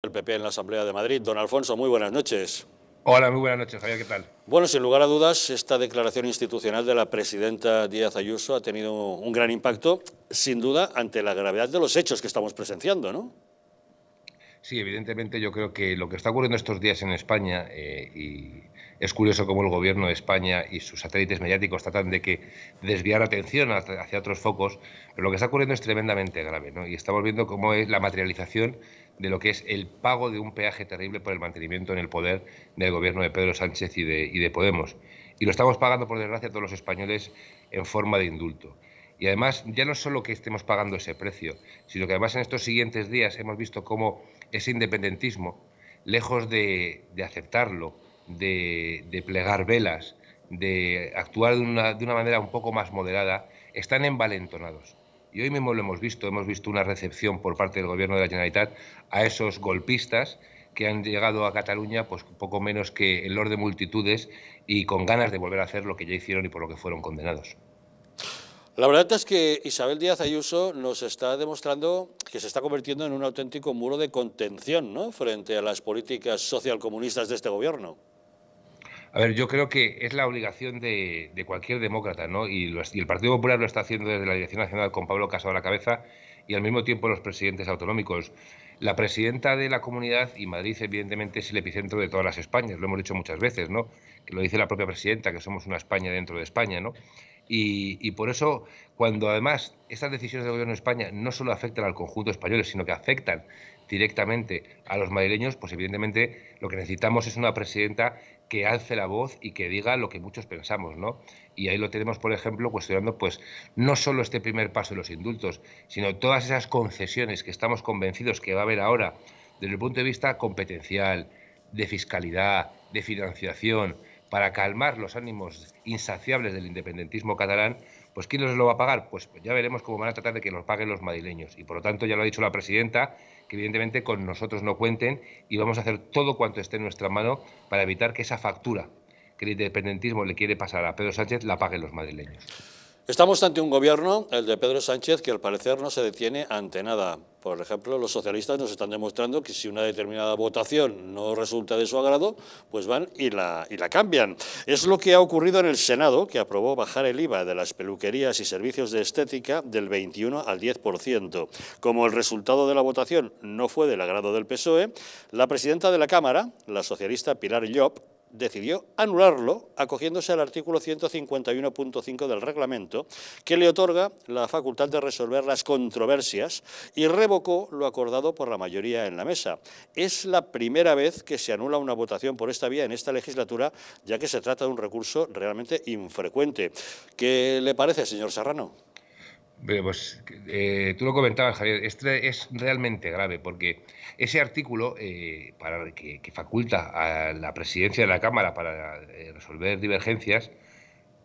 El PP en la Asamblea de Madrid. Don Alfonso, muy buenas noches. Hola, muy buenas noches, Javier, ¿qué tal? Bueno, sin lugar a dudas, esta declaración institucional de la presidenta Díaz Ayuso ha tenido un gran impacto, sin duda, ante la gravedad de los hechos que estamos presenciando, ¿no? Sí, evidentemente yo creo que lo que está ocurriendo estos días en España eh, y es curioso cómo el gobierno de España y sus satélites mediáticos tratan de que desviar atención hacia otros focos, pero lo que está ocurriendo es tremendamente grave, Y estamos viendo cómo es la materialización de lo que es el pago de un peaje terrible por el mantenimiento en el poder del gobierno de Pedro Sánchez y de, Podemos. Y lo estamos pagando, por desgracia, todos los españoles en forma de indulto. Y además, ya no solo que estemos pagando ese precio, sino que además en estos siguientes días hemos visto cómo ese independentismo, lejos de, de aceptarlo, de, plegar velas, de actuar de una, de una, manera un poco más moderada, están envalentonados. Y hoy mismo lo hemos visto, hemos visto una recepción por parte del gobierno de la Generalitat a esos golpistas que han llegado a Cataluña pues poco menos que el lord de multitudes y con ganas de volver a hacer lo que ya hicieron y por lo que fueron condenados. La verdad es que Isabel Díaz Ayuso nos está demostrando que se está convirtiendo en un auténtico muro de contención ¿no? frente a las políticas socialcomunistas de este gobierno. A ver, yo creo que es la obligación de, cualquier demócrata, ¿no? Y, y, el Partido Popular lo está haciendo desde la Dirección Nacional con Pablo Casado a la cabeza y al mismo tiempo los presidentes autonómicos. La presidenta de la comunidad, y Madrid evidentemente es el epicentro de todas las Españas, lo hemos dicho muchas veces, ¿no? Que lo dice la propia presidenta, que somos una España dentro de España, ¿no? Y, por eso, cuando además estas decisiones del Gobierno de España no solo afectan al conjunto español, sino que afectan directamente a los madrileños, pues evidentemente lo que necesitamos es una presidenta que alce la voz y que diga lo que muchos pensamos, ¿no? Y ahí lo tenemos, por ejemplo, cuestionando, pues, no solo este primer paso de los indultos, sino todas esas concesiones que estamos convencidos que va a haber ahora desde el punto de vista competencial, de fiscalidad, de financiación, para calmar los ánimos insaciables del independentismo catalán, pues ¿quién los lo va a pagar? Pues, pues ya veremos cómo van a tratar de que los paguen los madrileños. Y por lo tanto, ya lo ha dicho la presidenta, que evidentemente con nosotros no cuenten y vamos a hacer todo cuanto esté en nuestra mano para evitar que esa factura que el independentismo le quiere pasar a Pedro Sánchez la paguen los madrileños. Estamos ante un gobierno, el de Pedro Sánchez, que al parecer no se detiene ante nada. Por ejemplo, los socialistas nos están demostrando que si una determinada votación no resulta de su agrado, pues van y la, cambian. Es lo que ha ocurrido en el Senado, que aprobó bajar el IVA de las peluquerías y servicios de estética del 21 al 10%. Como el resultado de la votación no fue del agrado del PSOE, la presidenta de la Cámara, la socialista Pilar Llop, decidió anularlo acogiéndose al artículo 151.5 del reglamento que le otorga la facultad de resolver las controversias y revocó lo acordado por la mayoría en la mesa. Es la primera vez que se anula una votación por esta vía en esta legislatura ya que se trata de un recurso realmente infrecuente. ¿Qué le parece, señor Serrano? Pues eh, tú lo comentabas, Javier, este es realmente grave porque ese artículo eh, para que, faculta a la presidencia de la Cámara para eh, resolver divergencias,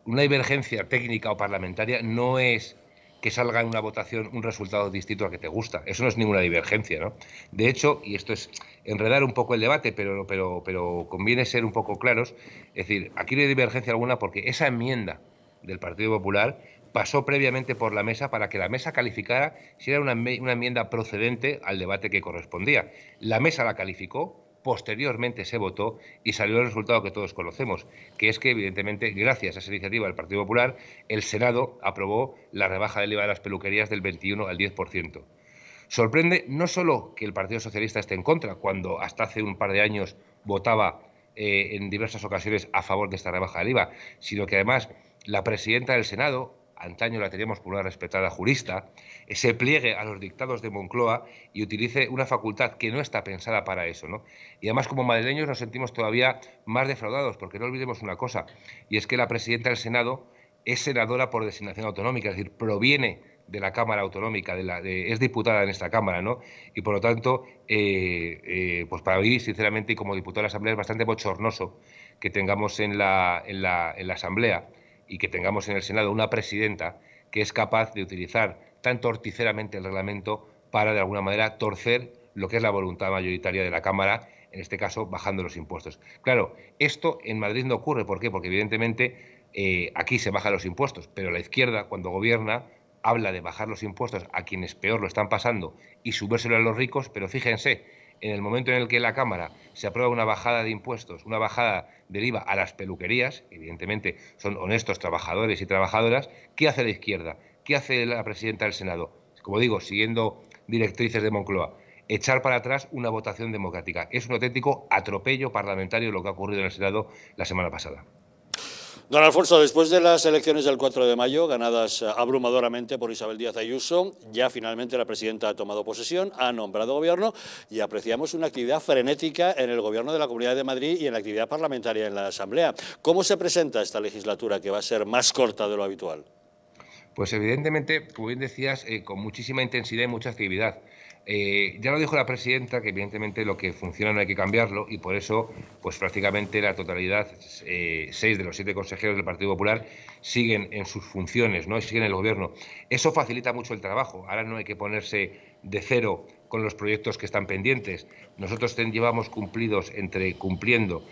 una divergencia técnica o parlamentaria no es que salga en una votación un resultado distinto al que te gusta. Eso no es ninguna divergencia, ¿no? De hecho, y esto es enredar un poco el debate, pero, pero, pero conviene ser un poco claros, es decir, aquí no hay divergencia alguna porque esa enmienda del Partido Popular pasó previamente por la mesa para que la mesa calificara si era una, enmienda procedente al debate que correspondía. La mesa la calificó, posteriormente se votó y salió el resultado que todos conocemos, que es que, evidentemente, gracias a esa iniciativa del Partido Popular, el Senado aprobó la rebaja del IVA de las peluquerías del 21 al 10%. Sorprende no solo que el Partido Socialista esté en contra, cuando hasta hace un par de años votaba eh, en diversas ocasiones a favor de esta rebaja del IVA, sino que además la presidenta del Senado, antaño la teníamos por una respetada jurista, se pliegue a los dictados de Moncloa y utilice una facultad que no está pensada para eso. Y además como madrileños nos sentimos todavía más defraudados, porque no olvidemos una cosa, y es que la presidenta del Senado es senadora por designación autonómica, es decir, proviene de la Cámara Autonómica, de la, es diputada en esta Cámara, ¿no? Y por lo tanto, eh, eh, pues para mí, sinceramente, y como diputado de la Asamblea, es bastante bochornoso que tengamos en la, en la Asamblea y que tengamos en el Senado una presidenta que es capaz de utilizar tan torticeramente el reglamento para, de alguna manera, torcer lo que es la voluntad mayoritaria de la Cámara, en este caso, bajando los impuestos. Claro, esto en Madrid no ocurre. ¿Por qué? Porque, evidentemente, eh, aquí se bajan los impuestos, pero la izquierda, cuando gobierna, habla de bajar los impuestos a quienes peor lo están pasando y subérselo a los ricos, pero fíjense, en el momento en el que la Cámara se aprueba una bajada de impuestos, una bajada del IVA a las peluquerías, evidentemente son honestos trabajadores y trabajadoras, ¿qué hace la izquierda? ¿Qué hace la presidenta del Senado? Como digo, siguiendo directrices de Moncloa, echar para atrás una votación democrática. Es un auténtico atropello parlamentario lo que ha ocurrido en el Senado la semana pasada. Don Alfonso, después de las elecciones del 4 de mayo, ganadas eh, abrumadoramente por Isabel Díaz Ayuso, ya finalmente la presidenta ha tomado posesión, ha nombrado gobierno y apreciamos una actividad frenética en el gobierno de la Comunidad de Madrid y en la actividad parlamentaria en la Asamblea. ¿Cómo se presenta esta legislatura que va a ser más corta de lo habitual? Pues evidentemente, como bien decías, eh, con muchísima intensidad y mucha actividad. Eh, ya lo dijo la presidenta que evidentemente lo que funciona no hay que cambiarlo y por eso pues prácticamente la totalidad, eh, seis de los siete consejeros del Partido Popular siguen en sus funciones, no y siguen en el gobierno. Eso facilita mucho el trabajo. Ahora no hay que ponerse de cero con los proyectos que están pendientes. Nosotros llevamos cumplidos entre cumpliendo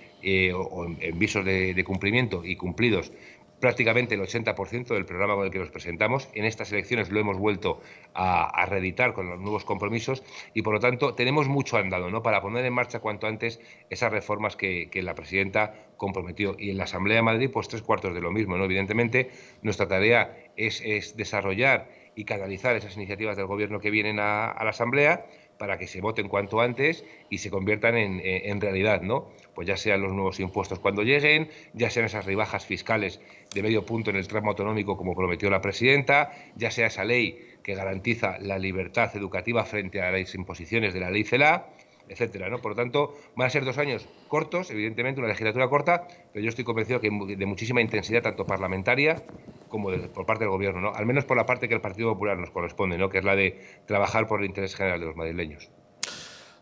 o, en visos de cumplimiento y cumplidos prácticamente el 80% del programa con el que nos presentamos. En estas elecciones lo hemos vuelto a, reeditar con los nuevos compromisos y, por lo tanto, tenemos mucho andado ¿no? para poner en marcha cuanto antes esas reformas que, la presidenta comprometió. Y en la Asamblea de Madrid, pues tres cuartos de lo mismo. ¿no? Evidentemente, nuestra tarea es, desarrollar y canalizar esas iniciativas del Gobierno que vienen a la Asamblea para que se voten cuanto antes y se conviertan eh, en, realidad, ¿no? Pues ya sean los nuevos impuestos cuando lleguen, ya sean esas rebajas fiscales de medio punto en el tramo autonómico como prometió la presidenta, ya sea esa ley que garantiza la libertad educativa frente a las imposiciones de la ley CELA, etcétera, ¿no? Por lo tanto, van a ser dos años cortos, evidentemente una legislatura corta, pero yo estoy convencido que de muchísima intensidad tanto parlamentaria como por parte del gobierno, al menos por la parte que el Partido Popular nos corresponde, ¿no? que es la de trabajar por el interés general de los madrileños.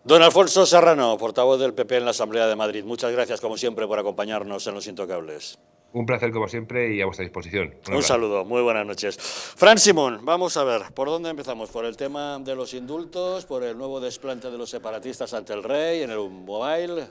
Don Alfonso Serrano, portavoz del PP en la Asamblea de Madrid, muchas gracias como siempre por acompañarnos en Los Intocables. Un placer como siempre y a vuestra disposición. Un, saludo, muy buenas noches. Fran Simón, vamos a ver, ¿por dónde empezamos? ¿Por el tema de los indultos? ¿Por el nuevo desplante de los separatistas ante el rey en el mobile?